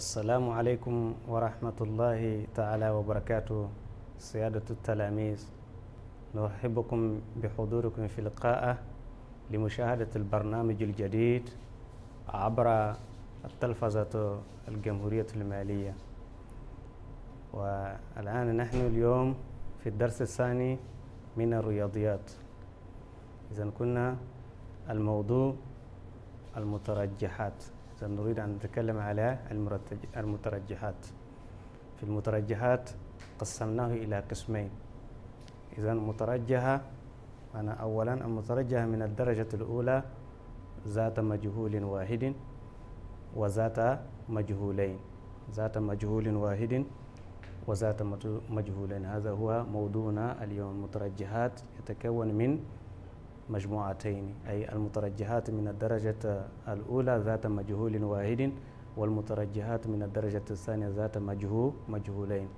السلام عليكم ورحمة الله تعالى وبركاته سيادة التلاميذ نرحبكم بحضوركم في لقاء لمشاهدة البرنامج الجديد عبر التلفزة الجمهورية المالية والآن نحن اليوم في الدرس الثاني من الرياضيات إذا كنا الموضوع المترجحات سنريد أن نتكلم على المترجحات في المترجحات قسمناه إلى قسمين إذا مترجحة أنا أولا المترجحة من الدرجة الأولى ذات مجهول واحد وذات مجهولين ذات مجهول واحد وذات مجهولين هذا هو موضوعنا اليوم المترجحات يتكون من مجموعتين أي المترجحات من الدرجة الأولى ذات مجهول واحد والمترجحات من الدرجة الثانية ذات مجهول مجهولين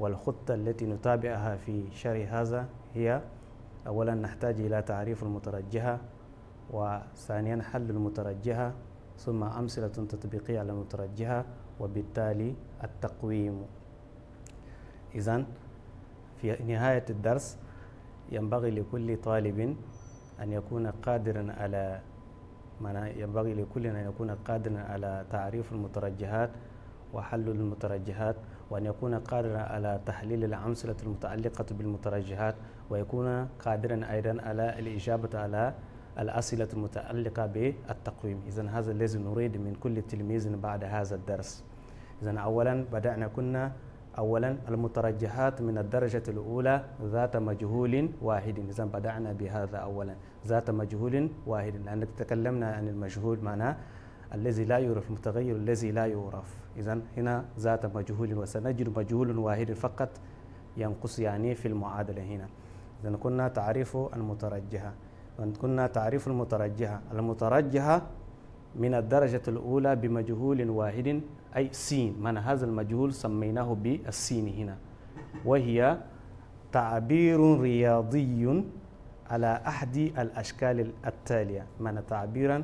والخطة التي نتابعها في شرح هذا هي أولا نحتاج إلى تعريف المترجحة وثانيا حل المترجحة ثم أمثلة تطبيقية على المترجحة وبالتالي التقويم إذا في نهاية الدرس ينبغي لكل طالب أن يكون قادرا على ما ينبغي لكل أن يكون قادرا على تعريف المترجحات وحل المترجحات وأن يكون قادرا على تحليل الأمثلة المتعلقة بالمترجحات ويكون قادرا أيضا على الإجابة على الأسئلة المتعلقة بالتقويم إذا هذا الذي نريد من كل تلميذ بعد هذا الدرس إذا أولا بدأنا كنا أولا المترجحات من الدرجة الأولى ذات مجهول واحد إذا بدأنا بهذا أولا ذات مجهول واحد لأن تكلمنا عن المجهول معناه الذي لا يعرف المتغير الذي لا يعرف إذا هنا ذات مجهول وسنجد مجهول واحد فقط ينقص يعني في المعادلة هنا إذا كنا تعريف المترجحة كنا تعريف المترجحة المترجحة من الدرجة الأولى بمجهول واحد أي سين معنى هذا المجهول سميناه بالسين هنا وهي تعبير رياضي على أحد الأشكال التالية معنى تعبيرا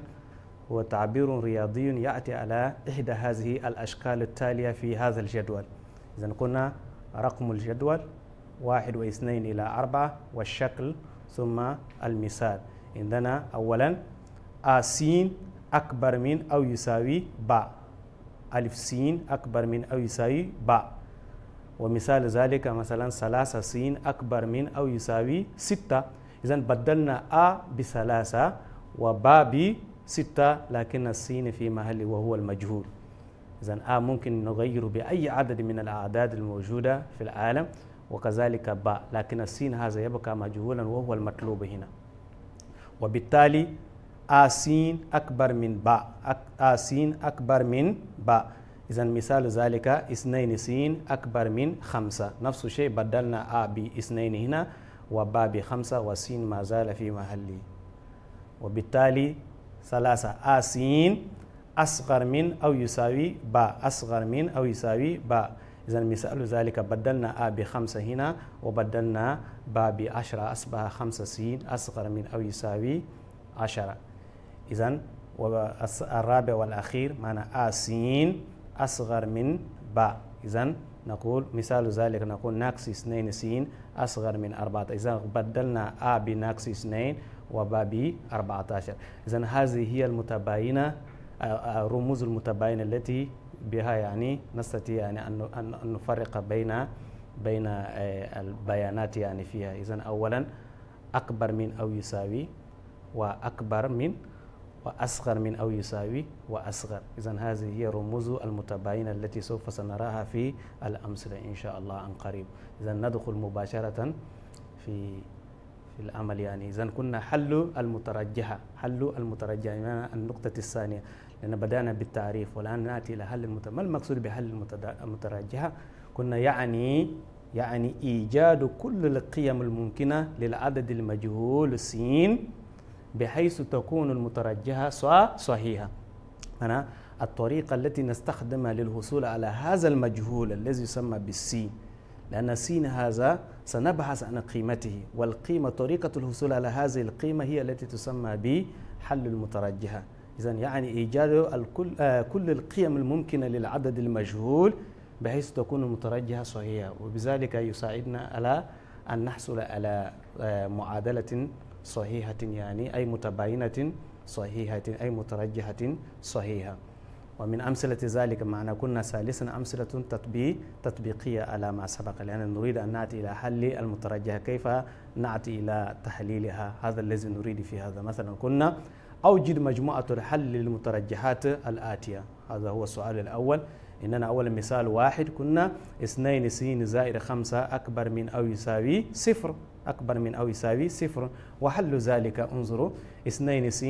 هو تعبير رياضي يأتي على إحدى هذه الأشكال التالية في هذا الجدول إذا قلنا رقم الجدول واحد واثنين إلى أربعة والشكل ثم المثال عندنا أولا آسين أكبر من أو يساوي باء ألف سين أكبر من أو يساوي باء ومثال ذلك مثلا ثلاثة سين أكبر من أو يساوي ستة إذا بدلنا أ بثلاثة وباء بستة لكن السين في محل وهو المجهول إذا أ ممكن نغيره بأي عدد من الأعداد الموجودة في العالم وكذلك باء لكن السين هذا يبقى مجهولا وهو المطلوب هنا وبالتالي آسين أكبر من باء آسين أكبر من باء إذا مثال ذلك اثنين سين أكبر من خمسة نفس الشيء بدلنا آ باثنين هنا وباء بخمسة وسين ما زال في محله وبالتالي ثلاثة آسين أصغر من أو يساوي باء أصغر من أو يساوي باء إذا مثال ذلك بدلنا آ بخمسة هنا وبدلنا باء بعشرة أصبح خمسة سين أصغر من أو يساوي عشرة إذا والرابع والأخير معنى آسين أصغر من باء إذا نقول مثال ذلك نقول ناقص اثنين سين أصغر من أربعة إذا بدلنا آ بناقص اثنين وباء ب 14 إذا هذه هي المتباينة الرموز المتباينة التي بها يعني نستطيع يعني أن نفرق بين بين البيانات يعني فيها إذا أولا أكبر من أو يساوي وأكبر من وأصغر من أو يساوي وأصغر إذا هذه هي رموز المتباينة التي سوف سنراها في الأمثلة إن شاء الله عن قريب إذا ندخل مباشرة في في العمل يعني إذا كنا حل المترجحة حل المترجحة يعني النقطة الثانية لأن بدأنا بالتعريف والآن نأتي إلى حل المترجحة ما المقصود بحل المترجحة كنا يعني يعني إيجاد كل القيم الممكنة للعدد المجهول سين بحيث تكون المترجحة صحيحة أنا الطريقة التي نستخدمها للحصول على هذا المجهول الذي يسمى بالسين لأن سين هذا سنبحث عن قيمته والقيمة طريقة الحصول على هذه القيمة هي التي تسمى بحل المترجحة إذا يعني إيجاد الكل آه كل القيم الممكنة للعدد المجهول بحيث تكون المترجحة صحيحة وبذلك يساعدنا على أن نحصل على آه معادلة صحيحة يعني أي متباينة صحيحة أي مترجحة صحيحة ومن أمثلة ذلك معنا كنا ثالثا أمثلة تطبيق تطبيقية على ما سبق لأن نريد أن نأتي إلى حل المترجح كيف نأتي إلى تحليلها هذا الذي نريد في هذا مثلا كنا أوجد مجموعة الحل للمترجحات الآتية هذا هو السؤال الأول إننا أول مثال واحد كنا اثنين سين زائد خمسة أكبر من أو يساوي صفر أكبر من أو يساوي صفر وحل ذلك انظروا 2 س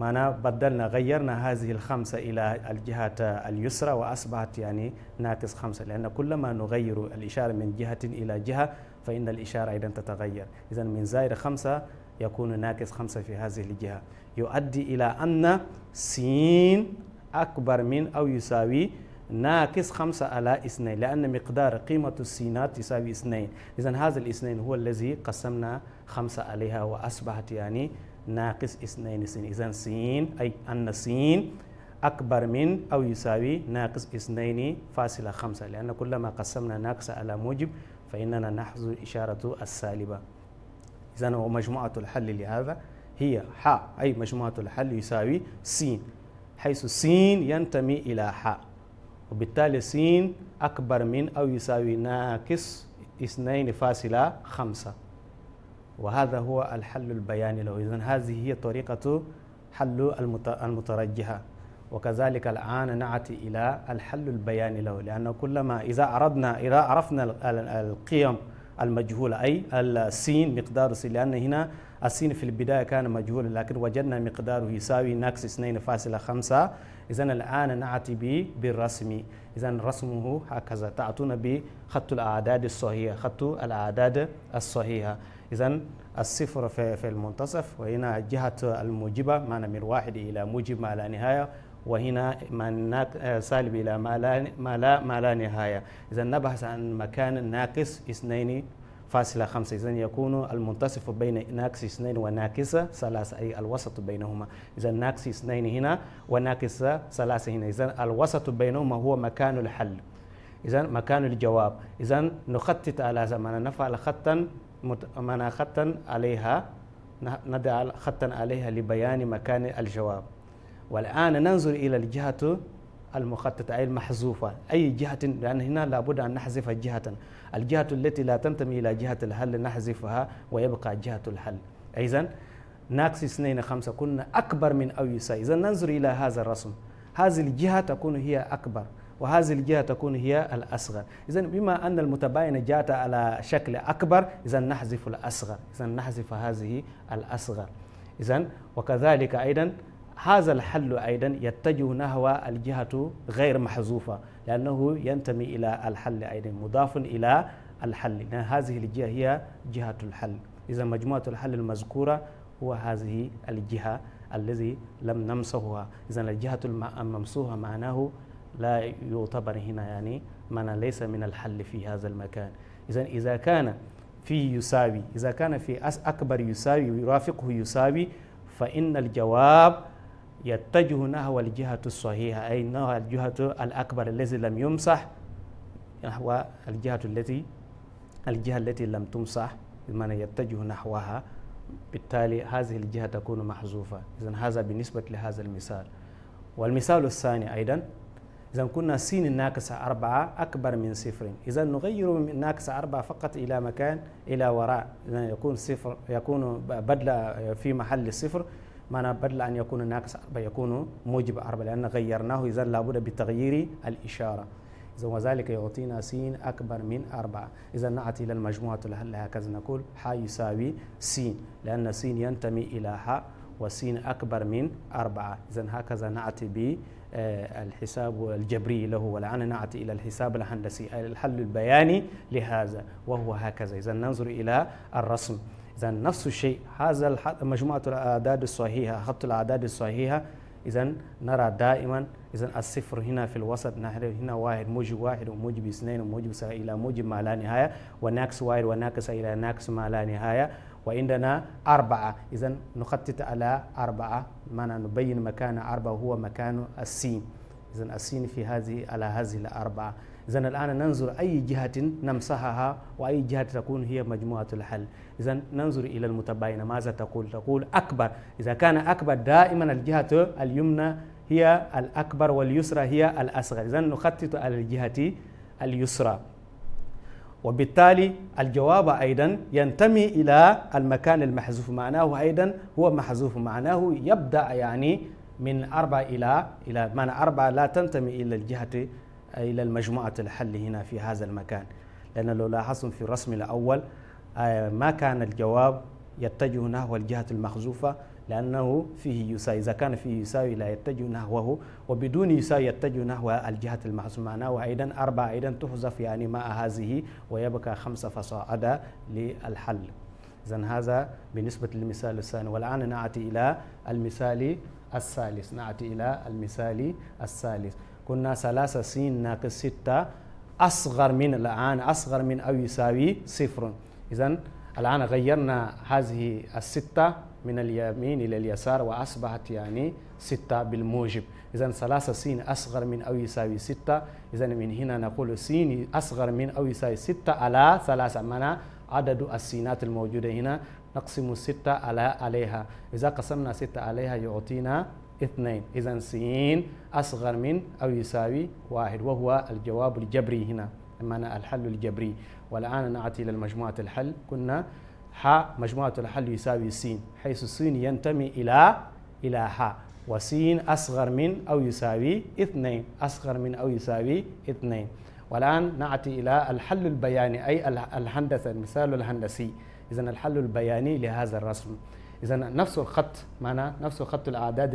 معنا بدلنا غيرنا هذه الخمسة إلى الجهة اليسرى وأصبحت يعني ناقص خمسة لأن كلما نغير الإشارة من جهة إلى جهة فإن الإشارة أيضا تتغير إذا من زائد خمسة يكون ناقص خمسة في هذه الجهة يؤدي إلى أن س أكبر من أو يساوي ناقص خمسة على اثنين لأن مقدار قيمة السينات تساوي اثنين إذا هذا الاثنين هو الذي قسمنا خمسة عليها وأصبحت يعني ناقص اثنين سين إذا سين أي أن سين أكبر من أو يساوي ناقص اثنين فاصلة خمسة لأن كلما قسمنا ناقص على موجب فإننا نحصل إشارة السالبة إذا ومجموعة الحل لهذا هي ح أي مجموعة الحل يساوي سين حيث سين ينتمي إلى ح وبالتالي س أكبر من أو يساوي ناقص 2.5 وهذا هو الحل البياني له إذن هذه هي طريقة حل المترجحة وكذلك الآن نأتي إلى الحل البياني له لأن كلما إذا أردنا إذا عرفنا القيم المجهولة أي السين مقدار السين لأن هنا السين في البداية كان مجهول لكن وجدنا مقداره يساوي ناقص 2.5 إذا الآن نأتي به بالرسمي إذا رسمه هكذا تأتون بخط الأعداد الصحيحة خط الأعداد الصحيحة إذا الصفر في, في المنتصف وهنا جهة الموجبة معنى من واحد إلى موجب ما لا نهاية وهنا من آه، سالب إلى ما لا, ما لا, ما لا نهاية إذا نبحث عن مكان ناقص اثنين فاصلة خمسة إذا يكون المنتصف بين ناقص اثنين وناقص ثلاثة أي الوسط بينهما إذا ناقص اثنين هنا وناقص ثلاثة هنا إذا الوسط بينهما هو مكان الحل إذا مكان الجواب إذا نخطط على زمان نفعل خطا معنى خطا عليها ندع خطا عليها لبيان مكان الجواب والآن ننظر إلى الجهة المخططة أي المحذوفة أي جهة لأن هنا لابد أن نحذف جهة الجهة التي لا تنتمي إلى جهة الحل نحذفها ويبقى جهة الحل إذا ناقص 2 5 كنا أكبر من أو يساوي إذا ننظر إلى هذا الرسم هذه الجهة تكون هي أكبر وهذه الجهة تكون هي الأصغر إذا بما أن المتباينة جاءت على شكل أكبر إذا نحذف الأصغر إذا نحذف هذه الأصغر إذا وكذلك أيضا هذا الحل أيضا يتجه نحو الجهة غير محذوفة لأنه ينتمي إلى الحل أيضا مضاف إلى الحل لأن هذه الجهة هي جهة الحل إذا مجموعة الحل المذكورة هو هذه الجهة الذي لم نمسحها إذا الجهة الممسوحة معناه لا يعتبر هنا يعني معنى ليس من الحل في هذا المكان إذا إذا كان فيه يساوي إذا كان في أكبر يساوي يرافقه يساوي فإن الجواب يتجه نحو الجهة الصحيحة أي نحو الجهة الأكبر الذي لم يمسح نحو الجهة التي الجهة التي لم تمسح بمعنى يتجه نحوها بالتالي هذه الجهة تكون محذوفة إذا هذا بالنسبة لهذا المثال والمثال الثاني أيضا إذا كنا سين ناقص أربعة أكبر من صفر إذا نغير من ناقص أربعة فقط إلى مكان إلى وراء إذا يكون صفر يكون بدل في محل صفر معنى بدل أن يكون ناقص أربعة يكون موجب أربعة لأن غيرناه إذا لابد بتغيير الإشارة إذا وذلك يعطينا س أكبر من أربعة إذا نأتي إلى المجموعة هكذا نقول ح يساوي س لأن س ينتمي إلى ح وسين أكبر من أربعة إذا هكذا نأتي آه، الحساب الجبري له والآن نأتي إلى الحساب الهندسي الحل البياني لهذا وهو هكذا إذا ننظر إلى الرسم إذا نفس الشيء هذا مجموعة الأعداد الصحيحة خط الأعداد الصحيحة إذا نرى دائما إذا الصفر هنا في الوسط نحن هنا واحد موجب واحد وموجب اثنين وموجب إلى موجب ما لا نهاية وناقص واحد وناقص إلى ناقص ما لا نهاية وعندنا أربعة إذا نخطط على أربعة معنى نبين مكان أربعة هو مكان السين إذا السين في هذه على هذه الأربعة إذا الآن ننظر أي جهة نمسحها وأي جهة تكون هي مجموعة الحل إذا ننظر إلى المتباينة ماذا تقول تقول أكبر إذا كان أكبر دائما الجهة اليمنى هي الأكبر واليسرى هي الأصغر إذا نخطط على الجهة اليسرى وبالتالي الجواب أيضا ينتمي إلى المكان المحذوف معناه أيضا هو محذوف معناه يبدأ يعني من أربعة إلى إلى معنى أربعة لا تنتمي إلى الجهة إلى المجموعة الحل هنا في هذا المكان لأن لو لاحظتم في الرسم الأول آه، ما كان الجواب يتجه نحو الجهة المخزوفة لأنه فيه يساوي إذا كان فيه يساوي لا يتجه نحوه وبدون يساوي يتجه نحو الجهة المخزوفة معناه أيضا أربعة أيضا تحذف يعني مع هذه ويبقى خمسة فصاعدا للحل إذا هذا بالنسبة للمثال الثاني والآن نأتي إلى المثال الثالث نأتي إلى المثال الثالث كنا ثلاثة سين ناقص ستة أصغر من الآن أصغر من أو يساوي صفر إذا الآن غيرنا هذه الستة من اليمين إلى اليسار وأصبحت يعني ستة بالموجب إذا ثلاثة سين أصغر من أو يساوي ستة إذا من هنا نقول سين أصغر من أو يساوي ستة على ثلاثة معنى عدد السينات الموجودة هنا نقسم ستة على عليها إذا قسمنا ستة عليها يعطينا اثنين إذا س أصغر من أو يساوي واحد وهو الجواب الجبري هنا بمعنى الحل الجبري والآن نأتي إلى مجموعة الحل كنا ح مجموعة الحل يساوي س حيث س ينتمي إلى إلى ح وسين أصغر من أو يساوي اثنين أصغر من أو يساوي اثنين والآن نأتي إلى الحل البياني أي الهندسة المثال الهندسي إذا الحل البياني لهذا الرسم إذا نفس الخط معنا نفس خط الأعداد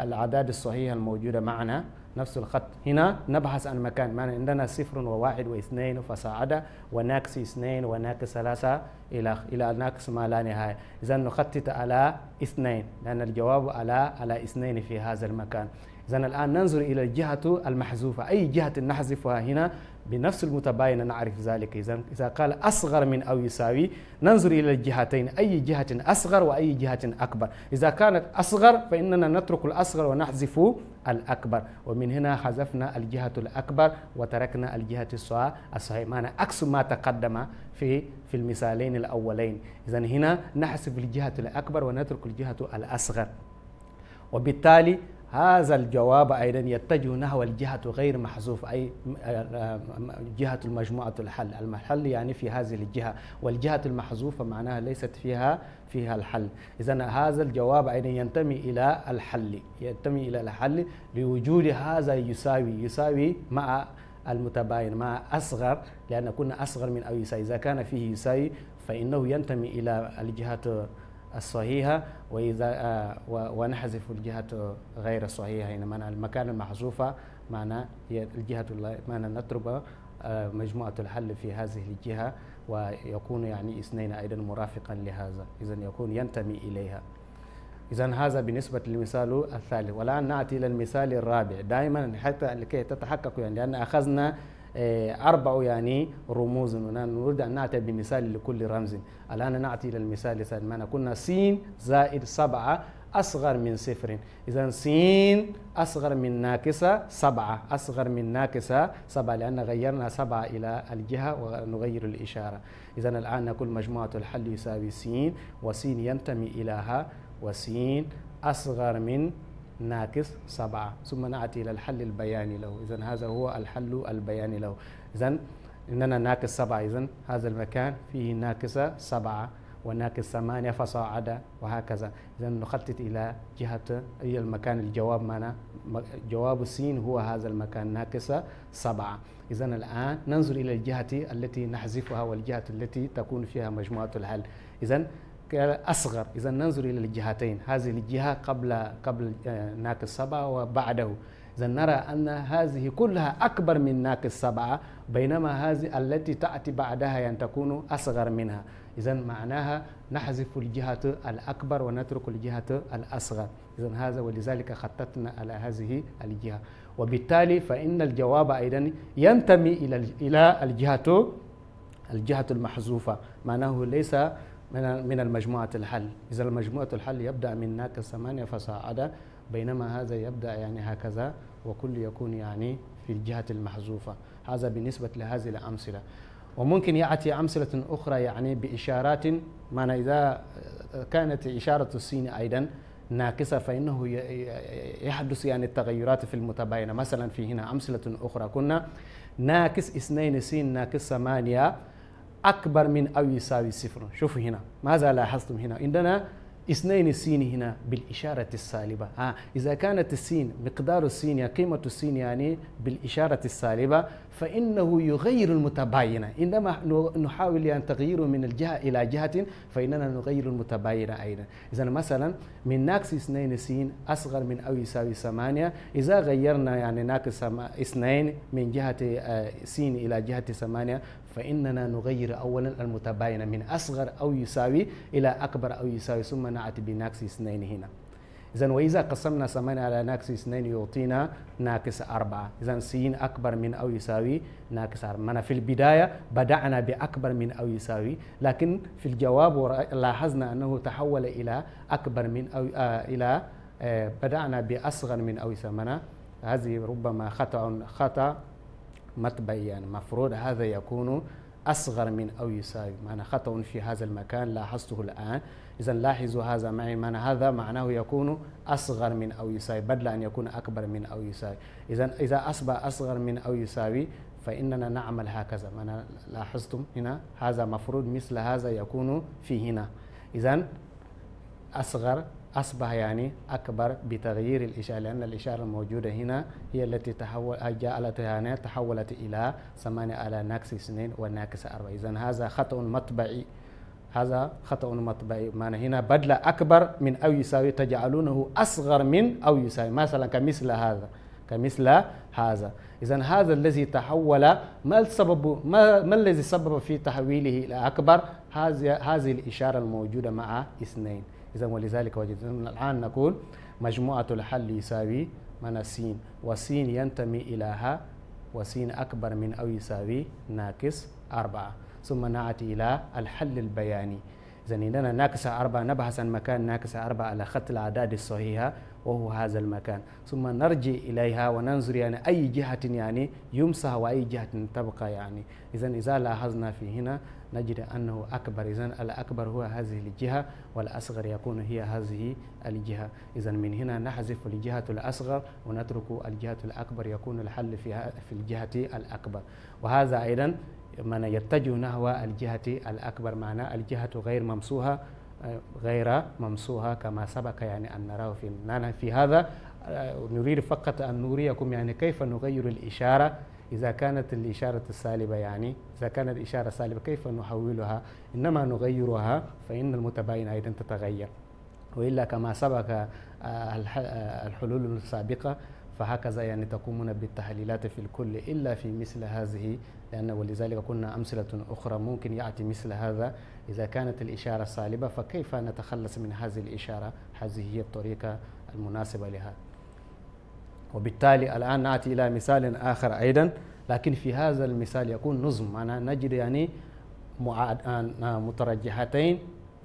الأعداد الصحيحة الموجودة معنا نفس الخط هنا نبحث عن مكان معنا عندنا صفر وواحد واثنين فصاعدا وناقص اثنين وناقص ثلاثة إلى إلى ناقص ما لا نهاية إذا نخطط على اثنين لأن الجواب على على اثنين في هذا المكان إذا الآن ننظر إلى الجهة المحذوفة أي جهة نحذفها هنا بنفس المتباين نعرف ذلك إذا إذا قال أصغر من أو يساوي ننظر إلى الجهتين أي جهة أصغر وأي جهة أكبر إذا كانت أصغر فإننا نترك الأصغر ونحذف الأكبر ومن هنا حذفنا الجهة الأكبر وتركنا الجهة الصغيرة معنى عكس ما تقدم في في المثالين الأولين إذا هنا نحسب الجهة الأكبر ونترك الجهة الأصغر وبالتالي هذا الجواب أيضا يتجه نحو الجهة غير محذوف أي آه، آه، جهة المجموعة الحل المحل يعني في هذه الجهة والجهة المحذوفة معناها ليست فيها فيها الحل إذا هذا الجواب أيضا ينتمي إلى الحل ينتمي إلى الحل لوجود هذا يساوي يساوي مع المتباين مع أصغر لأن كنا أصغر من أو يساوي إذا كان فيه يساوي فإنه ينتمي إلى الجهة الصحيحة وإذا آه، ونحذف الجهة غير الصحيحة هنا معنى المكان المحذوفة معنى هي الجهة معنى نترك آه، مجموعة الحل في هذه الجهة ويكون يعني اثنين أيضا مرافقا لهذا إذا يكون ينتمي إليها إذا هذا بالنسبة للمثال الثالث والآن نأتي إلى المثال الرابع دائما حتى لكي تتحقق يعني لأن أخذنا آه، أربع يعني رموز نريد أن نأتي بمثال لكل رمز الآن نأتي إلى المثال الثاني ما كنا سين زائد سبعة أصغر من صفر إذا سين أصغر من ناقصة سبعة أصغر من ناقصة سبعة لأن غيرنا سبعة إلى الجهة ونغير الإشارة إذا الآن نقول مجموعة الحل يساوي سين وسين ينتمي إليها وسين أصغر من ناقص سبعة ثم نأتي إلى الحل البياني له إذا هذا هو الحل البياني له إذا إننا ناقص سبعة إذا هذا المكان فيه ناقص سبعة وناقص ثمانية فصاعدة وهكذا إذا نخطط إلى جهة أي المكان الجواب معنا جواب سين هو هذا المكان ناقص سبعة إذا الآن ننظر إلى الجهة التي نحذفها والجهة التي تكون فيها مجموعة الحل إذا أصغر إذا ننظر إلى الجهتين هذه الجهة قبل قبل آه، ناقص سبعة وبعده إذا نرى أن هذه كلها أكبر من ناقص سبعة بينما هذه التي تأتي بعدها يعني تكون أصغر منها إذا معناها نحذف الجهة الأكبر ونترك الجهة الأصغر إذا هذا ولذلك خططنا على هذه الجهة وبالتالي فإن الجواب أيضا ينتمي إلى إلى الجهة الجهة المحذوفة معناه ليس من من المجموعة الحل إذا مجموعة الحل يبدأ من ناقص ثمانية فصاعدا بينما هذا يبدأ يعني هكذا وكل يكون يعني في الجهة المحذوفة هذا بالنسبة لهذه الأمثلة وممكن يأتي أمثلة أخرى يعني بإشارات معنى إذا آه، كانت إشارة السين أيضا ناقصة فإنه يحدث يعني التغيرات في المتباينة مثلا في هنا أمثلة أخرى كنا ناقص اثنين سين ناقص ثمانية أكبر من أو يساوي صفر شوفوا هنا ماذا لاحظتم هنا عندنا اثنين سين هنا بالإشارة السالبة ها إذا كانت السين مقدار السين قيمة السين يعني بالإشارة السالبة فإنه يغير المتباينة عندما نحاول أن تغييره من الجهة إلى جهة فإننا نغير المتباينة أيضا إذا مثلا من ناقص اثنين سين أصغر من أو يساوي ثمانية إذا غيرنا يعني ناقص اثنين من جهة آه، سين إلى جهة ثمانية فإننا نغير أولا المتباين من أصغر أو يساوي إلى أكبر أو يساوي ثم نأتي بناقص اثنين هنا إذا وإذا قسمنا 8 على ناقص 2 يعطينا ناقص 4 إذا س أكبر من أو يساوي ناقص 4 معنا في البداية بدأنا بأكبر من أو يساوي لكن في الجواب لاحظنا أنه تحول إلى أكبر من أو آه إلى آه بدأنا بأصغر من أو يساوي هذه ربما خطأ خطأ متبعيا يعني. مفروض هذا يكون أصغر من أو يساوي معنى خطأ في هذا المكان لاحظته الآن إذا لاحظوا هذا معي معنى هذا معناه يكون أصغر من أو يساوي بدل أن يكون أكبر من أو يساوي إذا إذا أصبح أصغر من أو يساوي فإننا نعمل هكذا معنى لاحظتم هنا هذا مفروض مثل هذا يكون في هنا إذا أصغر أصبح يعني أكبر بتغيير الإشارة لأن الإشارة الموجودة هنا هي التي تحول جعلتها هنا يعني تحولت إلى 8 على ناقص 2 وناقص 4 إذا هذا خطأ مطبعي هذا خطأ مطبعي معنى هنا بدل أكبر من أو يساوي تجعلونه أصغر من أو يساوي مثلا كمثل هذا كمثل هذا إذا هذا الذي تحول ما السبب ما, ما الذي سبب في تحويله إلى أكبر هذه هذه الإشارة الموجودة مع اثنين إذا ولذلك وجدنا الآن نقول مجموعة الحل يساوي من السين والسين ينتمي إليها وسين أكبر من أو يساوي ناقص أربعة ثم نأتي إلى الحل البياني إذا عندنا ناقص أربعة نبحث عن مكان ناقص أربعة على خط الأعداد الصحيحة وهو هذا المكان ثم نرجع إليها وننظر يعني أي جهة يعني يمسح وأي جهة تبقى يعني إذا إذا لاحظنا في هنا نجد أنه أكبر إذا الأكبر هو هذه الجهة والأصغر يكون هي هذه الجهة إذا من هنا نحذف الجهة الأصغر ونترك الجهة الأكبر يكون الحل فيها في الجهة الأكبر وهذا أيضا من يتجه نحو الجهة الأكبر معناه الجهة غير ممسوها آه، غير ممسوها كما سبق يعني أن نراه في في هذا آه، نريد فقط أن نريكم يعني كيف نغير الإشارة إذا كانت الإشارة السالبة يعني إذا كانت إشارة سالبة كيف نحولها إنما نغيرها فإن المتباين أيضا تتغير وإلا كما سبق آه، آه، الحلول السابقة فهكذا يعني تقومون بالتحليلات في الكل إلا في مثل هذه لأن ولذلك كنا أمثلة أخرى ممكن يأتي مثل هذا إذا كانت الإشارة سالبة فكيف نتخلص من هذه الإشارة هذه هي الطريقة المناسبة لها وبالتالي الآن نأتي إلى مثال آخر أيضا لكن في هذا المثال يكون نظم أنا نجد يعني آه، مترجحتين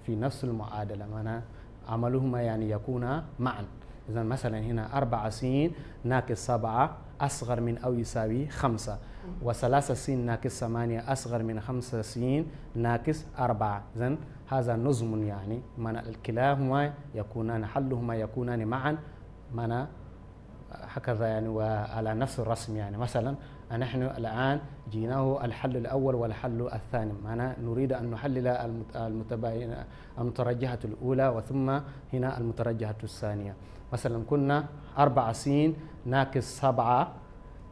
في نفس المعادلة أنا عملهما يعني يكون معا إذا مثلا هنا أربعة سين ناقص سبعة أصغر من أو يساوي خمسة وثلاثة سين ناقص ثمانية أصغر من خمسة سين ناقص أربعة إذا هذا نظم يعني من الكلاهما يكونان حلهما يكونان معا من هكذا يعني وعلى نفس الرسم يعني مثلا نحن الآن جيناه الحل الأول والحل الثاني معنا نريد أن نحلل المتباينة المترجحة الأولى وثم هنا المترجحة الثانية مثلا كنا 4 سين ناقص سبعة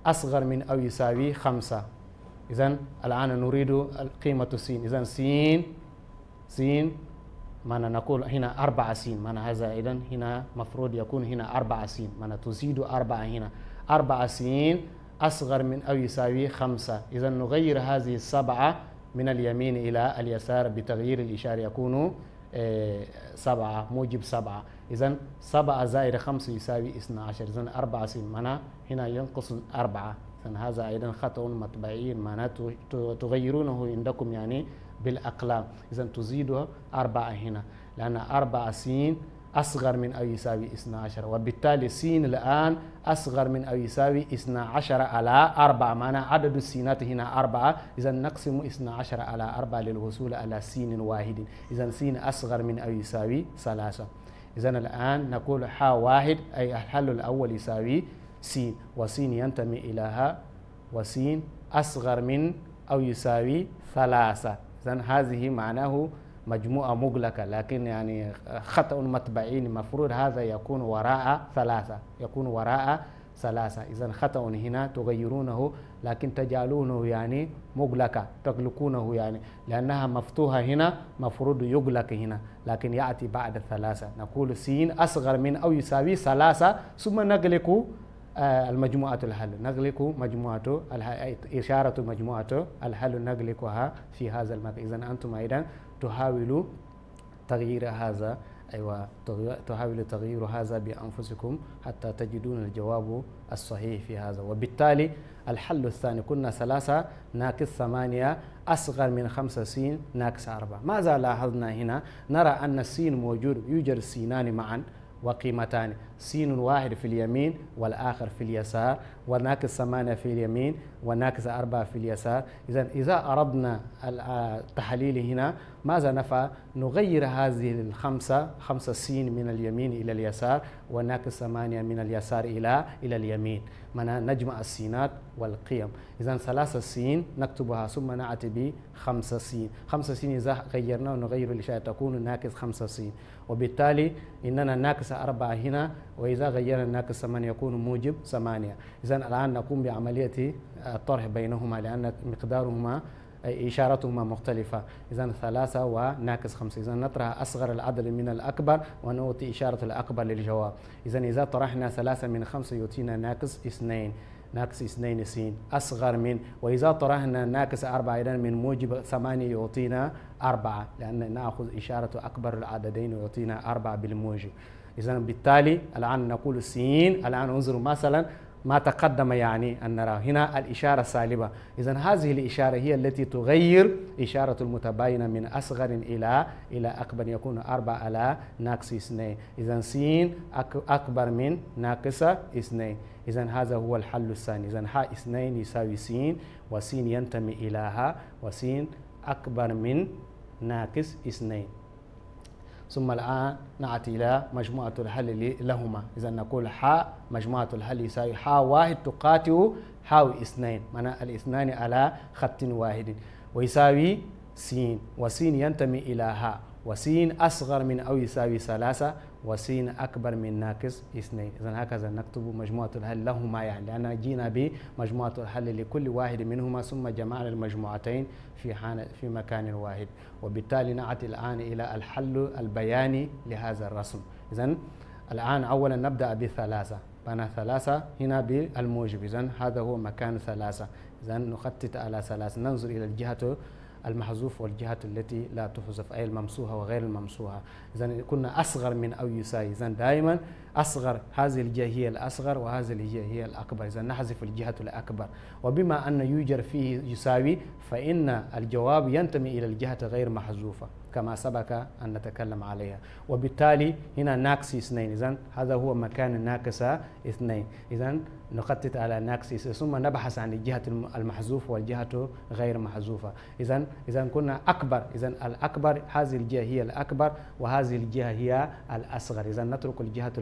أصغر من أو يساوي خمسة إذا الآن نريد قيمة سين إذا سين سين معنا نقول هنا أربعة سين معنا هذا إذا هنا مفروض يكون هنا أربعة سين معنا تزيد أربعة هنا أربعة سين أصغر من أو يساوي خمسة إذا نغير هذه السبعة من اليمين إلى اليسار بتغيير الإشارة يكون آه، سبعة موجب سبعة إذا سبعة زائد خمسة يساوي 12 إذا أربعة سين معنا هنا ينقص أربعة هذا أيضا خطأ مطبعي معناته تغيرونه عندكم يعني بالأقلام إذا تزيدوا أربعة هنا لأن أربعة سين أصغر من أو يساوي 12 وبالتالي سين الآن أصغر من أو يساوي 12 على 4 معنى عدد السينات هنا 4 إذا نقسم 12 على 4 للوصول على سين واحد إذا سين أصغر من أو يساوي 3 إذا الآن نقول ح واحد أي الحل الأول يساوي سين وسين ينتمي إلى ها وسين أصغر من أو يساوي ثلاثة إذن هذه معناه مجموعة مغلقة لكن يعني خطأ مطبعي مفروض هذا يكون وراء ثلاثة يكون وراء ثلاثة إذن خطأ هنا تغيرونه لكن تجعلونه يعني مغلقة تغلقونه يعني لأنها مفتوحة هنا مفروض يغلق هنا لكن يأتي بعد ثلاثة نقول سين أصغر من أو يساوي ثلاثة ثم نغلق آه، المجموعة الحل نغلق مجموعة إشارة مجموعة الحل نغلقها في هذا المكان إذا أنتم أيضا تحاولوا تغيير هذا أيوة تحاولوا تغيير هذا بأنفسكم حتى تجدون الجواب الصحيح في هذا وبالتالي الحل الثاني كنا ثلاثة ناقص ثمانية أصغر من خمسة سين ناقص أربعة ماذا لاحظنا هنا نرى أن السين موجود يوجد سينان معا وقيمتان سين واحد في اليمين والآخر في اليسار وناقص 8 في اليمين وناقص 4 في اليسار إذا إذا أردنا آه، التحليل هنا ماذا نفعل؟ نغير هذه الخمسة 5 سين من اليمين إلى اليسار وناقص 8 من اليسار إلى إلى اليمين معناها نجمع السينات والقيم إذا ثلاث سين نكتبها ثم نأتي 5 سين 5 سين إذا غيرناه نغير الإشارة تكون ناقص 5 سين وبالتالي إننا ناقص 4 هنا وإذا غيرنا الناقص 8 يكون موجب 8 إذا الآن نقوم بعملية الطرح بينهما لأن مقدارهما إشارتهما مختلفة إذا ثلاثة وناقص خمسة إذا نطرح أصغر العدد من الأكبر ونعطي إشارة الأكبر للجواب إذا إذا طرحنا ثلاثة من خمسة يعطينا ناقص اثنين ناقص اثنين سين أصغر من وإذا طرحنا ناقص أربعة إذا من موجب ثمانية يعطينا أربعة لأن نأخذ إشارة أكبر العددين ويعطينا أربعة بالموجب إذا بالتالي الآن نقول السين الآن انظروا مثلا ما تقدم يعني أن نرى هنا الإشارة السالبة إذا هذه الإشارة هي التي تغير إشارة المتباينة من أصغر إلى إلى أكبر يكون أربعة على ناقص اثنين إذا سين أكبر من ناقص اثنين إذا هذا هو الحل الثاني إذا ح اثنين يساوي سين وسين ينتمي إلى إليها وسين أكبر من ناقص اثنين ثم الآن نأتي إلى مجموعة الحل لهما إذا نقول حاء مجموعة الحل يساوي حاء واحد تقاتل حاء اثنين معنى الاثنان على خط واحد ويساوي سين وسين ينتمي إلى هاء وسين أصغر من أو يساوي ثلاثة وسين أكبر من ناقص اثنين إذا هكذا نكتب مجموعة الحل لهما يعني لأن جينا بمجموعة الحل لكل واحد منهما ثم جمعنا المجموعتين في, حان في مكان واحد وبالتالي نأتي الآن إلى الحل البياني لهذا الرسم إذا الآن أولا نبدأ بثلاثة فأنا ثلاثة هنا بالموجب إذا هذا هو مكان ثلاثة إذا نخطط على ثلاثة ننظر إلى الجهة المحذوف والجهة التي لا تحذف أي الممسوحة وغير الممسوحة إذا كنا أصغر من أو يساوي إذا دائما أصغر هذه الجهة هي الأصغر وهذه الجهة هي الأكبر إذا نحذف الجهة الأكبر وبما أن يوجد فيه يساوي فإن الجواب ينتمي إلى الجهة غير محذوفة كما سبق أن نتكلم عليها وبالتالي هنا ناقص اثنين إذا هذا هو مكان ناقص اثنين إذا نخطط على ناقص ثم نبحث عن الجهة المحذوفه والجهة غير محذوفة إذا إذا كنا أكبر إذا الأكبر هذه الجهة هي الأكبر وهذه هذه الجهة هي الأصغر إذا نترك الجهة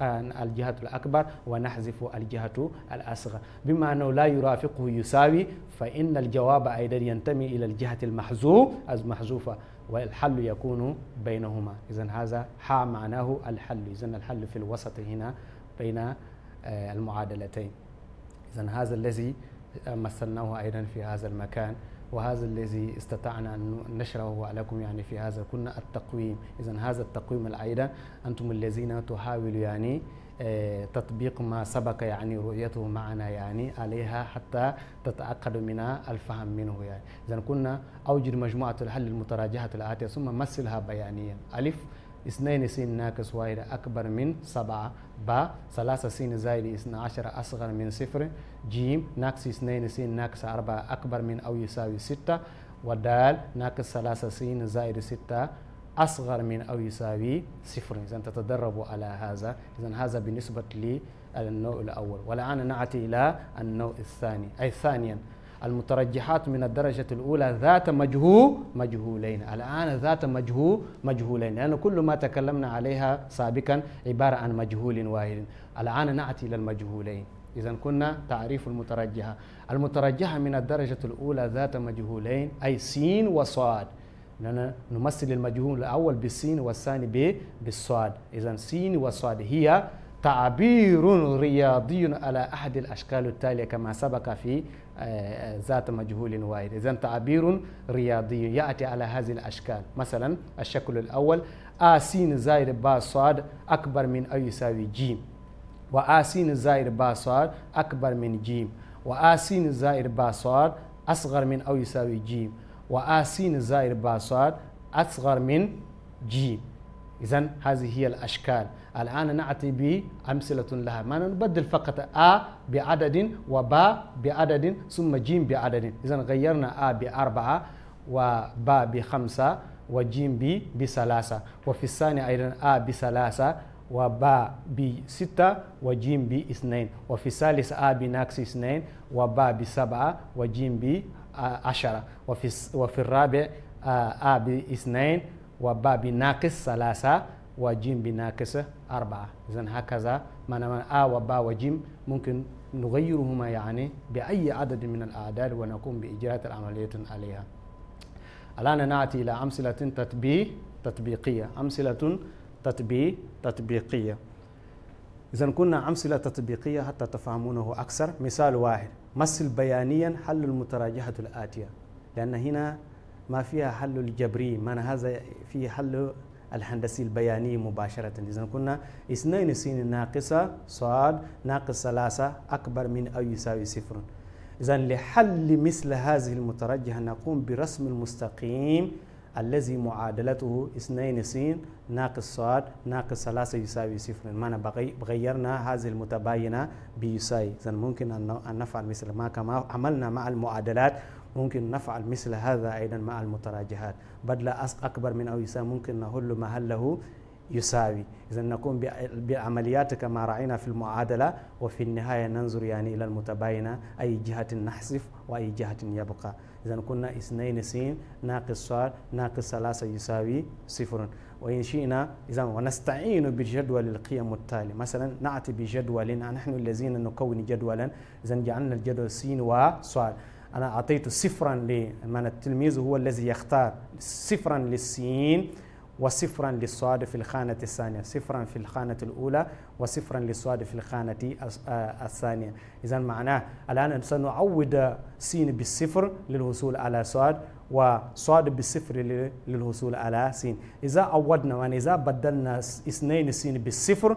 آه، الجهة الأكبر ونحذف الجهة الأصغر بما أنه لا يرافقه يساوي فإن الجواب أيضا ينتمي إلى الجهة المحذوف المحذوفة والحل يكون بينهما إذا هذا حا معناه الحل إذا الحل في الوسط هنا بين آه، المعادلتين إذا هذا الذي آه، مثلناه أيضا في هذا المكان وهذا الذي استطعنا أن نشره لكم يعني في هذا كنا التقويم إذا هذا التقويم الأيضا أنتم الذين تحاولوا يعني آه، تطبيق ما سبق يعني رؤيته معنا يعني عليها حتى تتأكدوا من الفهم منه يعني إذا كنا أوجد مجموعة الحل المتراجحة الآتية ثم مثلها بيانيا ألف اثنين سين ناقص واحد أكبر من سبعة با ثلاثة سين زائد اثنا عشر أصغر من صفر جيم ناقص اثنين سين ناقص أربعة أكبر من أو يساوي ستة ودال ناقص ثلاثة سين زائد ستة أصغر من أو يساوي صفر إذا تتدربوا على هذا إذا هذا بالنسبة للنوع الأول والآن نأتي إلى النوع الثاني أي ثانيا المترجحات من الدرجة الأولى ذات مجهول مجهولين الآن ذات مجهول مجهولين لأن يعني كل ما تكلمنا عليها سابقا عبارة عن مجهول واحد الآن نأتي إلى المجهولين إذا كنا تعريف المترجحة المترجحة من الدرجة الأولى ذات مجهولين أي سين وصاد لأن نمثل المجهول الأول بالسين والثاني بالصاد إذا سين وصاد هي تعبير رياضي على أحد الأشكال التالية كما سبق في آه، آه، ذات مجهول واحد إذا تعبير رياضي يأتي على هذه الأشكال مثلا الشكل الأول آسين زائد با صاد أكبر من أو يساوي جيم وآسين زائد با صاد أكبر من جيم وآسين زائد با صاد أصغر من أو يساوي جيم وآسين زائد با صاد أصغر من جيم إذا هذه هي الأشكال الآن نأتي بأمثلة لها ما نبدل فقط أ بعدد وباء بعدد ثم جيم بعدد إذا غيرنا أ بأربعة وباء بخمسة وجيم ب بثلاثة وفي الثاني أيضا أ بثلاثة وباء بستة وجيم باثنين وفي الثالث أ بناقص اثنين وباء بسبعة وجيم بعشرة وفي وفي الرابع آ آه، باثنين وباء بناقص ثلاثة وجيم بناكسة أربعة إذا هكذا معنى آ وبا وجيم ممكن نغيرهما يعني بأي عدد من الأعداد ونقوم بإجراءات العملية عليها الآن نأتي إلى أمثلة تطبيق تطبيقية أمثلة تطبيق تطبيقية إذا كنا أمثلة تطبيقية حتى تفهمونه أكثر مثال واحد مثل بيانيا حل المتراجحة الآتية لأن هنا ما فيها حل الجبري معنى هذا في حل الهندسي البياني مباشرة إذا كنا اثنين سين ناقصة صاد ناقص ثلاثة أكبر من أو يساوي صفر إذا لحل مثل هذه المترجحة نقوم برسم المستقيم الذي معادلته اثنين سين ناقص صاد ناقص ثلاثة يساوي صفر ما غيرنا هذه المتباينة بيساوي إذا ممكن أن نفعل مثل ما كما عملنا مع المعادلات ممكن نفعل مثل هذا أيضا مع المتراجعات بدل أكبر من أو يساوي ممكن نهل محله يساوي إذا نقوم بعمليات كما رأينا في المعادلة وفي النهاية ننظر يعني إلى المتباينة أي جهة نحذف وأي جهة يبقى إذا كنا اثنين س ناقص ص ناقص ثلاثة يساوي صفر وإن شئنا إذا ونستعين بجدول القيم التالي مثلا نأتي بجدول نحن الذين نكون جدولا إذا جعلنا الجدول و وصاد أنا أعطيت صفرا لمن التلميذ هو الذي يختار صفرا للسين وصفرا للصاد في الخانة الثانية صفرا في الخانة الأولى وصفرا للصاد في الخانة آه، الثانية إذا معناه الآن سنعود سين بالصفر للوصول على صاد وصاد بالصفر للوصول على سين إذا عودنا وإذا يعني إذا بدلنا اثنين سين بالصفر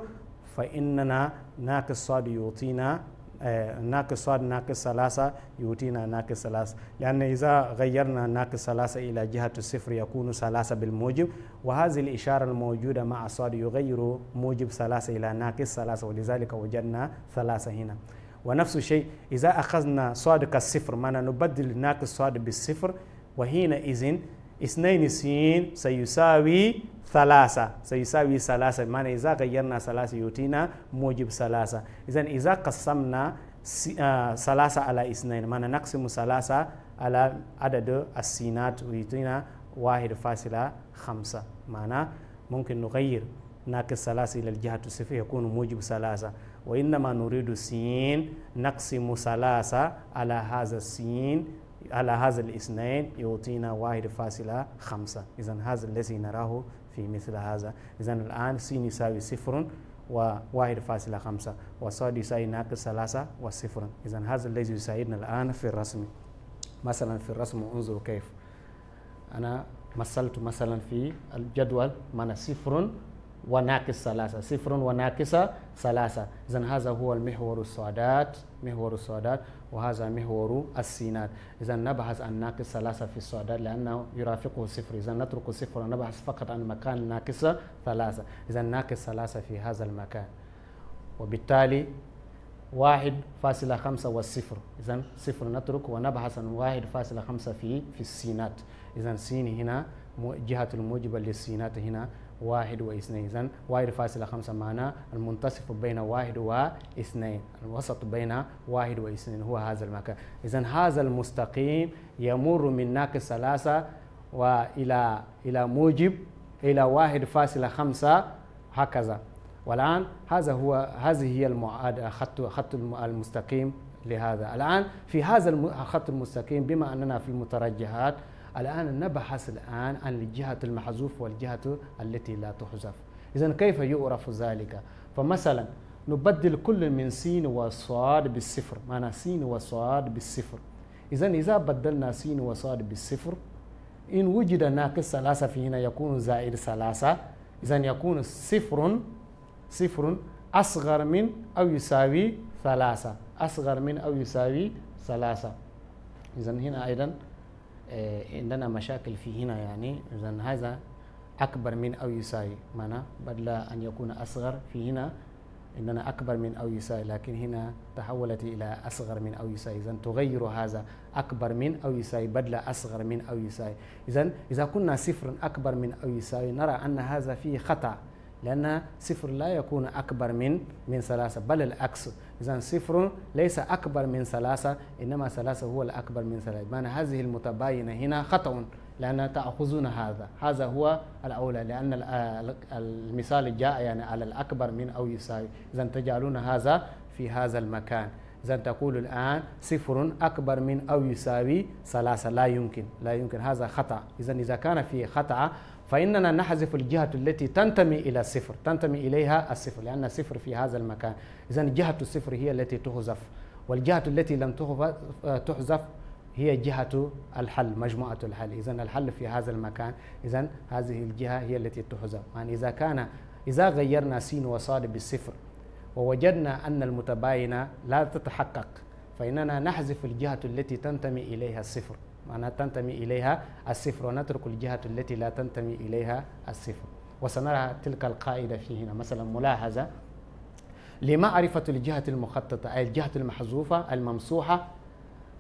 فإننا ناقص صاد يعطينا ناقص صاد ناقص ثلاثة يؤتينا ناقص ثلاثة لأن إذا غيرنا ناقص ثلاثة إلى جهة الصفر يكون ثلاثة بالموجب وهذه الإشارة الموجودة مع صاد يغير موجب ثلاثة إلى ناقص ثلاثة ولذلك وجدنا ثلاثة هنا ونفس الشيء إذا أخذنا صاد كالصفر معنى نبدل ناقص صاد بالصفر وهنا إذن اثنين سين سيساوي ثلاثة سيساوي ثلاثة بمعنى إذا غيرنا ثلاثة يعطينا موجب ثلاثة إذا إذا قسمنا آه، ثلاثة على اثنين معنى نقسم ثلاثة على عدد السينات ويعطينا واحد فاصلة خمسة معنى ممكن نغير ناقص ثلاثة إلى الجهة الصفر يكون موجب ثلاثة وإنما نريد سين نقسم ثلاثة على هذا السين على هذا الاثنين يعطينا واحد فاصلة خمسة إذا هذا الذي نراه في مثل هذا إذا الآن س يساوي صفر وواحد فاصلة خمسة وصاد يساوي ناقص ثلاثة وصفر إذا هذا الذي يساعدنا الآن في الرسم مثلا في الرسم انظروا كيف أنا مثلت مثلا في الجدول من صفر وناقص ثلاثة صفر وناقص ثلاثة إذا هذا هو المحور السعدات محور السعدات وهذا محور السينات إذا نبحث عن ناقص ثلاثة في السعدات لأنه يرافقه صفر إذا نترك صفر ونبحث فقط عن مكان ناقص ثلاثة إذا ناقص ثلاثة في هذا المكان وبالتالي واحد فاصلة خمسة والصفر إذا صفر نترك ونبحث عن واحد فاصلة خمسة في في السينات إذا سين هنا جهة الموجبة للسينات هنا واحد واثنين إذا واحد فاصلة خمسة معنا المنتصف بين واحد واثنين الوسط بين واحد واثنين هو هذا المكان إذا هذا المستقيم يمر من ناقص ثلاثة وإلى إلى موجب إلى واحد فاصلة خمسة هكذا والآن هذا هو هذه هي المعادلة خط خط المستقيم لهذا الآن في هذا الخط المستقيم بما أننا في المترجحات الآن نبحث الآن عن الجهة المحذوف والجهة التي لا تحذف إذا كيف يعرف ذلك فمثلا نبدل كل من سين وصاد بالصفر معنى سين وصاد بالصفر إذا إذا بدلنا سين وصاد بالصفر إن وجد ناقص ثلاثة فينا يكون زائد ثلاثة إذا يكون صفر صفر أصغر من أو يساوي ثلاثة أصغر من أو يساوي ثلاثة إذا هنا أيضا آه، عندنا مشاكل في هنا يعني اذا هذا اكبر من او يساوي معنا بدل ان يكون اصغر في هنا عندنا اكبر من او يساوي لكن هنا تحولت الى اصغر من او يساوي اذا تغير هذا اكبر من او يساوي بدل اصغر من او يساوي اذا اذا كنا صفر اكبر من او يساوي نرى ان هذا فيه خطا لأن صفر لا يكون أكبر من من ثلاثة بل العكس إذا صفر ليس أكبر من ثلاثة إنما ثلاثة هو الأكبر من ثلاثة بمعنى هذه المتباينة هنا خطأ لأن تأخذون هذا هذا هو الأولى لأن المثال جاء يعني على الأكبر من أو يساوي إذا تجعلون هذا في هذا المكان إذا تقول الآن صفر أكبر من أو يساوي ثلاثة لا يمكن لا يمكن هذا خطأ إذا إذا كان في خطأ فإننا نحذف الجهة التي تنتمي إلى الصفر تنتمي إليها الصفر لأن الصفر في هذا المكان إذا جهة الصفر هي التي تحذف والجهة التي لم تحذف هي جهة الحل مجموعة الحل إذا الحل في هذا المكان إذا هذه الجهة هي التي تحذف يعني إذا كان إذا غيرنا س وصاد بالصفر ووجدنا أن المتباينة لا تتحقق فإننا نحذف الجهة التي تنتمي إليها الصفر معناها تنتمي إليها الصفر ونترك الجهة التي لا تنتمي إليها الصفر وسنرى تلك القاعدة في هنا مثلا ملاحظة لمعرفة الجهة المخططة أي الجهة المحذوفة الممسوحة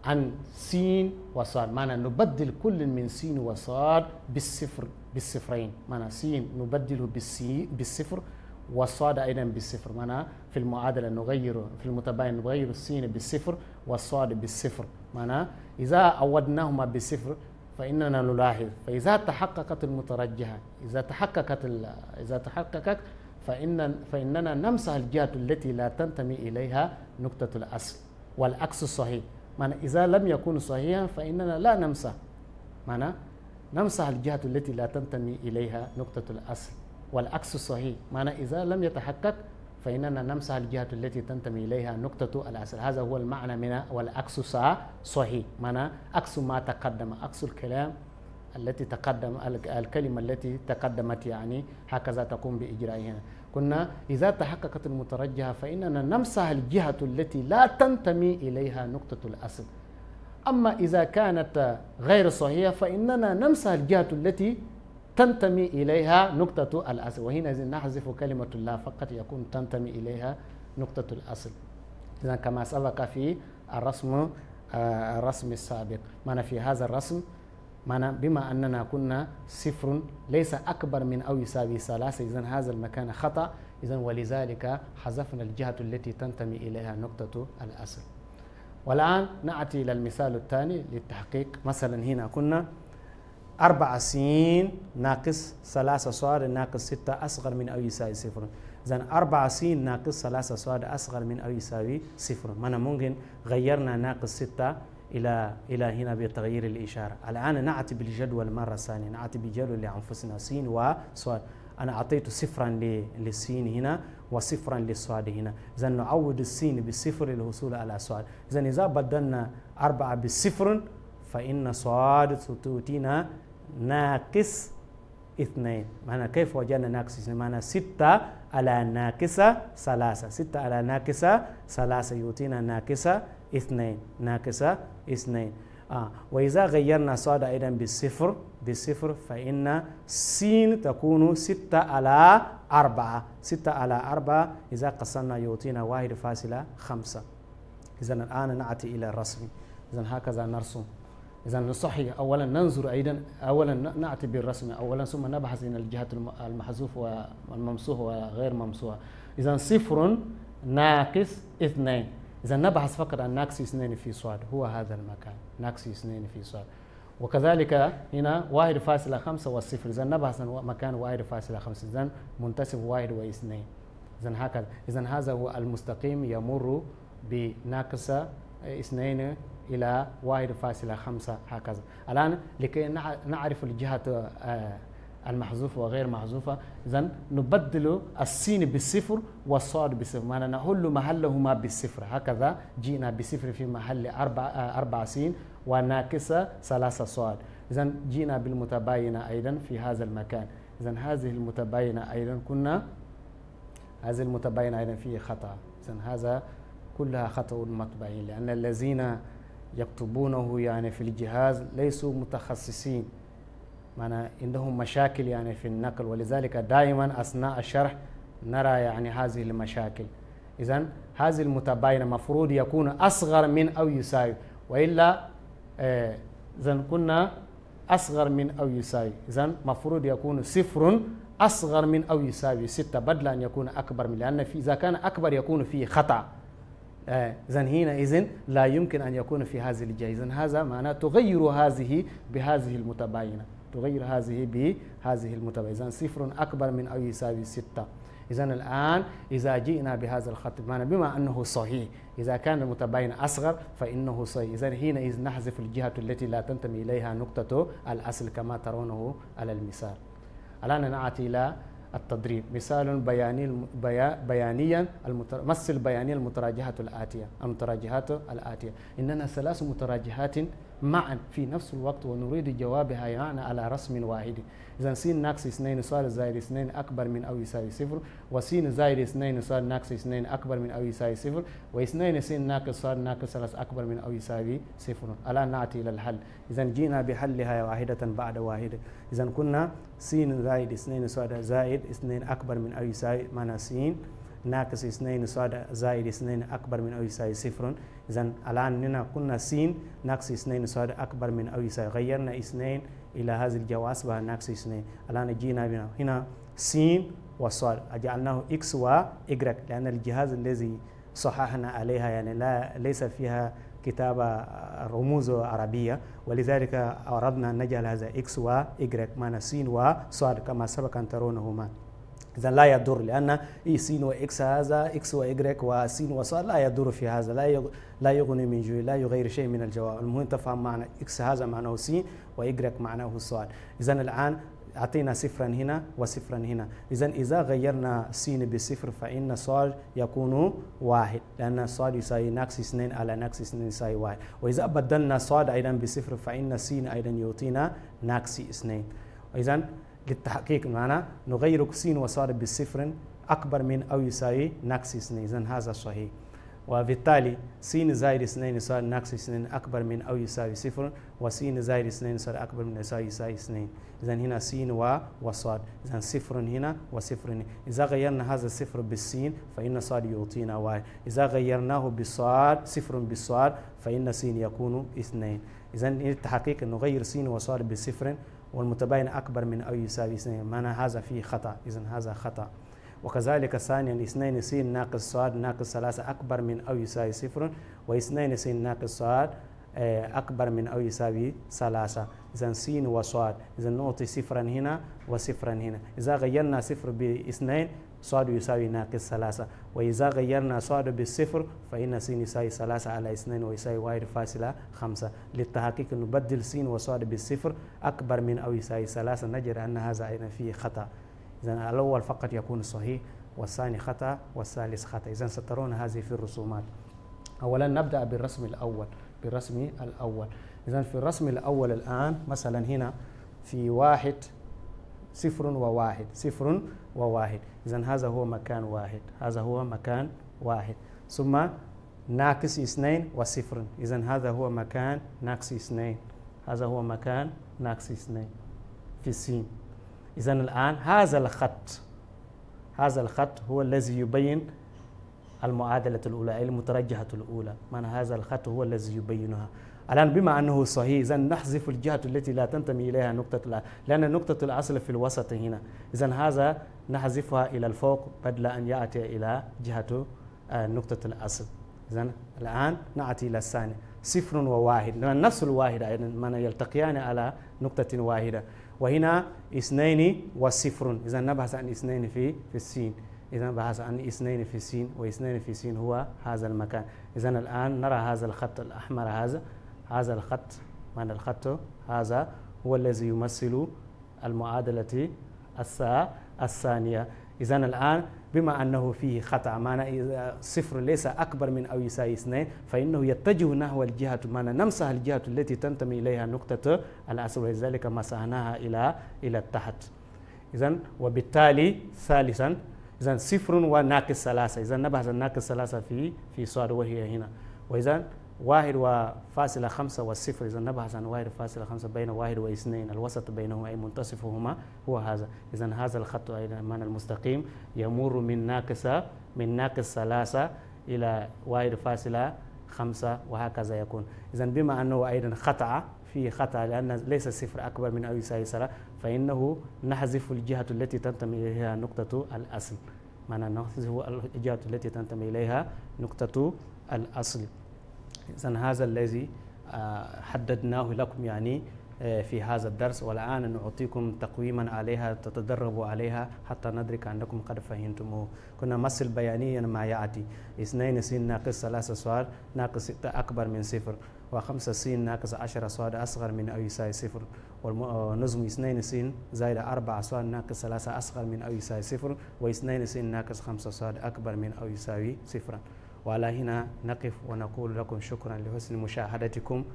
عن سين وصاد معنى نبدل كل من سين وصاد بالصفر بالصفرين معنى سين نبدله بالصفر والصاد ايضا بالصفر معنى في المعادله نغير في المتباين نغير السين بالصفر والصاد بالصفر معناه إذا عودناهما بصفر فإننا نلاحظ فإذا تحققت المترجحة إذا تحققت إذا تحققت فإن فإننا نمسح الجهة التي لا تنتمي إليها نقطة الأصل والعكس صحيح معنى إذا لم يكن صحيحا فإننا لا نمسح معنى نمسح الجهة التي لا تنتمي إليها نقطة الأصل والعكس صحيح معنى إذا لم يتحقق فإننا نمسح الجهة التي تنتمي إليها نقطة الأصل هذا هو المعنى من والعكس صحيح معنى عكس ما تقدم عكس الكلام التي تقدم الكلمة التي تقدمت يعني هكذا تقوم بإجرائها قلنا إذا تحققت المترجحة فإننا نمسح الجهة التي لا تنتمي إليها نقطة الأصل أما إذا كانت غير صحيحة فإننا نمسح الجهة التي تنتمي إليها نقطة الأصل إذا نحذف كلمة لا فقط يكون تنتمي إليها نقطة الأصل إذا كما سبق في الرسم آه، الرسم السابق معنى في هذا الرسم معنى بما أننا كنا صفر ليس أكبر من أو يساوي ثلاثة إذا هذا المكان خطأ إذا ولذلك حذفنا الجهة التي تنتمي إليها نقطة الأصل والآن نأتي إلى المثال الثاني للتحقيق مثلا هنا كنا أربعة سين ناقص ثلاثة صاد ناقص ستة أصغر من أو يساوي صفر زين أربعة سين ناقص ثلاثة صاد أصغر من أو يساوي صفر ما ممكن غيرنا ناقص ستة إلى إلى هنا بتغيير الإشارة الآن نعطي بالجدول مرة ثانية نعطي بالجدول لأنفسنا سين وصاد أنا أعطيت صفرا للسين هنا وصفرا للصاد هنا زين نعوض السين بالصفر للحصول على صاد زين إذا بدلنا أربعة بالصفر فإن صاد تؤتينا ناقص اثنين معنى كيف وجدنا ناقص اثنين معنى ستة على ناقص ثلاثة ستة على ناقص ثلاثة يعطينا ناقص اثنين ناقص اثنين آه. وإذا غيرنا صاد أيضا بالصفر بالصفر فإن سين تكون ستة على أربعة ستة على أربعة إذا قسمنا يعطينا واحد فاصلة خمسة إذا الآن نأتي إلى الرسم إذا هكذا نرسم إذا نصحي أولا ننظر أيضا أولا نأتي بالرسم أولا ثم نبحث عن الجهات المحذوف والممسوح وغير ممسوح إذا صفر ناقص اثنين إذا نبحث فقط عن ناقص اثنين في صاد هو هذا المكان ناقص اثنين في صاد وكذلك هنا واحد فاصلة خمسة والصفر إذا نبحث عن مكان واحد فاصلة خمسة إذا منتسب واحد واثنين إذا هكذا إذا هذا هو المستقيم يمر بناقص اثنين إلى 1.5 هكذا الآن لكي نعرف الجهة آه، المحذوفة وغير محذوفة إذا نبدل السين بالصفر والصاد بالصفر معنى نحل محلهما بالصفر هكذا جئنا بصفر في محل أربع, آه، أربع سين وناقص ثلاثة صاد إذا جئنا بالمتباينة أيضا في هذا المكان إذا هذه المتباينة أيضا كنا هذه المتباينة أيضا فيه خطأ إذا هذا كلها خطأ مطبعي لأن الذين يكتبونه يعني في الجهاز ليسوا متخصصين معنى عندهم مشاكل يعني في النقل ولذلك دائما أثناء الشرح نرى يعني هذه المشاكل إذا هذه المتباينة مفروض يكون أصغر من أو يساوي وإلا آه، إذا كنا أصغر من أو يساوي إذا مفروض يكون صفر أصغر من أو يساوي ستة بدل أن يكون أكبر من لأن في إذا كان أكبر يكون فيه خطأ إذن هنا إذن لا يمكن أن يكون في هذه الجائزة هذا معناه تغير هذه بهذه المتباينة تغير هذه بهذه المتباينة إذن صفر أكبر من أو يساوي ستة إذن الآن إذا جئنا بهذا الخط بمعنى بما أنه صحيح إذا كان المتباين أصغر فإنه صحيح إذن هنا إذن نحذف الجهة التي لا تنتمي إليها نقطة الأصل كما ترونه على المثال الآن نأتي إلى التدريب مثال بياني بيا بيانيا المتمثل بيانيا المتراجحة الآتية المتراجحات الآتية إننا ثلاث متراجحات معا في نفس الوقت ونريد جوابها يعني على رسم واحد إذا سين ناقص 2 صار زائد 2 أكبر من أو يساوي صفر وسين زائد 2 صار ناقص 2 أكبر من أو يساوي صفر و2 ناقص صار ناقص 3 أكبر من أو يساوي صفر الآن نأتي إلى الحل إذا جينا بحلها واحدة بعد واحدة إذا كنا سين زائد 2 صار زائد 2 أكبر من أو يساوي معنى سين ناقص 2 صار زائد 2 أكبر من أو يساوي صفر إذا الآن هنا كنا س ناقص اثنين صار أكبر من أو يساوي غيرنا اثنين إلى هذه الجواز بها ناقص اثنين الآن جينا بنا هنا س وصار جعلناه إكس وإجرك لأن الجهاز الذي صححنا عليها يعني لا ليس فيها كتابة رموز عربية ولذلك أردنا أن نجعل هذا إكس وإجرك معنى س وصاد كما سبق أن ترونهما إذا لا يضر لأن إي سين وإكس هذا إكس وإيجريك وسين وص لا يضر في هذا لا لا يغني من جوي لا يغير شيء من الجواب المهم تفهم معنى إكس هذا معناه سين وإيجريك معناه السؤال إذا الآن أعطينا صفرا هنا وصفرا هنا إذا إذا غيرنا سين بصفر فإن الصاد يكون واحد لأن الصاد يساوي ناقص اثنين على ناقص اثنين يساوي واحد وإذا بدلنا الصاد أيضا بصفر فإن سين أيضا يعطينا ناقص اثنين إذا للتحقيق معنا نغير كسين وصارب بالصفر أكبر من أو يساوي ناقص اثنين إذا هذا صحيح وبالتالي سين زائد اثنين يساوي ناقص اثنين أكبر من أو يساوي صفر وسين زائد اثنين يساوي أكبر من أو يساوي يساوي اثنين إذا هنا سين و وصاد إذا صفر هنا وصفر هنا إذا غيرنا هذا الصفر بالسين فإن صاد يعطينا واحد إذا غيرناه بصاد صفر بصاد فإن سين يكون اثنين إذا التحقيق نغير سين وصاد بصفر والمتباين أكبر من أو يساوي اثنين معنى هذا فيه خطأ إذا هذا خطأ وكذلك ثانيا اثنين س ناقص صاد ناقص ثلاثة أكبر من أو يساوي صفر واثنين س ناقص صاد آه، أكبر من أو يساوي ثلاثة إذا س وصاد إذا نعطي صفرا هنا وصفرا هنا إذا غيرنا صفر باثنين صاد يساوي ناقص ثلاثة وإذا غيرنا صاد بالصفر فإن سين يساوي ثلاثة على اثنين ويساوي واحد فاصلة خمسة للتحقيق نبدل سين وصاد بالصفر أكبر من أو يساوي ثلاثة نجد أن هذا أيضا فيه خطأ إذا الأول فقط يكون صحيح والثاني خطأ والثالث خطأ إذا سترون هذه في الرسومات أولا نبدأ بالرسم الأول بالرسم الأول إذا في الرسم الأول الآن مثلا هنا في واحد صفر وواحد صفر وواحد إذا هذا هو مكان واحد هذا هو مكان واحد ثم ناقص اثنين وصفر إذا هذا هو مكان ناقص اثنين هذا هو مكان ناقص اثنين في السين إذا الآن هذا الخط هذا الخط هو الذي يبين المعادلة الأولى المترجحة الأولى معنى هذا الخط هو الذي يبينها الآن بما أنه صحيح إذا نحذف الجهة التي لا تنتمي إليها نقطة الأصل لأن نقطة الأصل في الوسط هنا إذا هذا نحذفها إلى الفوق بدل أن يأتي إلى جهة آه، نقطة الأصل إذا الآن نأتي إلى الثاني صفر وواحد نفس الواحد أيضا من يلتقيان على نقطة واحدة وهنا اثنين وصفر إذا نبحث عن اثنين في في السين إذا بحث عن اثنين في السين واثنين في السين هو هذا المكان إذا الآن نرى هذا الخط الأحمر هذا هذا الخط معنى الخط هذا هو الذي يمثل المعادلة الثانية إذا الآن بما أنه فيه خطأ معنى إذا صفر ليس أكبر من أو يساوي اثنين فإنه يتجه نحو الجهة معنى نمسح الجهة التي تنتمي إليها نقطة الأسر ولذلك مسحناها إلى إلى التحت إذا وبالتالي ثالثا إذا صفر وناقص ثلاثة إذا نبحث الناقص ثلاثة في في صاد وهي هنا وإذا واحد وفاصلة خمسة والصفر إذا نبحث عن واحد فاصلة خمسة بين واحد واثنين الوسط بينهما أي منتصفهما هو هذا إذا هذا الخط أيضا المعنى المستقيم يمر من ناقصة من ناقص ثلاثة إلى واحد فاصلة خمسة وهكذا يكون إذا بما أنه أيضا خطأ فيه خطأ لأن ليس صفر أكبر من أو يساوي سلا فإنه نحذف الجهة التي تنتمي إليها نقطة الأصل معنى نحذف الجهة التي تنتمي إليها نقطة الأصل إذا هذا الذي آه، حددناه لكم يعني آه، في هذا الدرس والآن نعطيكم تقويما عليها تتدربوا عليها حتى ندرك أنكم قد فهمتموه كنا مثل بيانيا ما يأتي اثنين سين ناقص ثلاثة سؤال ناقص ستة أكبر من صفر وخمسة سين ناقص عشرة سؤال أصغر من أو يساوي صفر ونظم آه، اثنين سين زائد أربعة سؤال ناقص ثلاثة أصغر من أو يساوي صفر واثنين سين ناقص خمسة سؤال أكبر من أو يساوي صفر وعلى هنا نقف ونقول لكم شكرا لحسن مشاهدتكم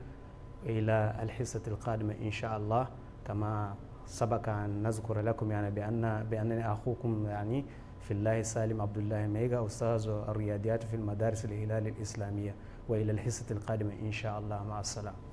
إلى الحصة القادمة إن شاء الله كما سبق أن نذكر لكم يعني بأن بأنني أخوكم يعني في الله سالم عبد الله ميغا أستاذ الرياضيات في المدارس الهلال الإسلامية وإلى الحصة القادمة إن شاء الله مع السلامة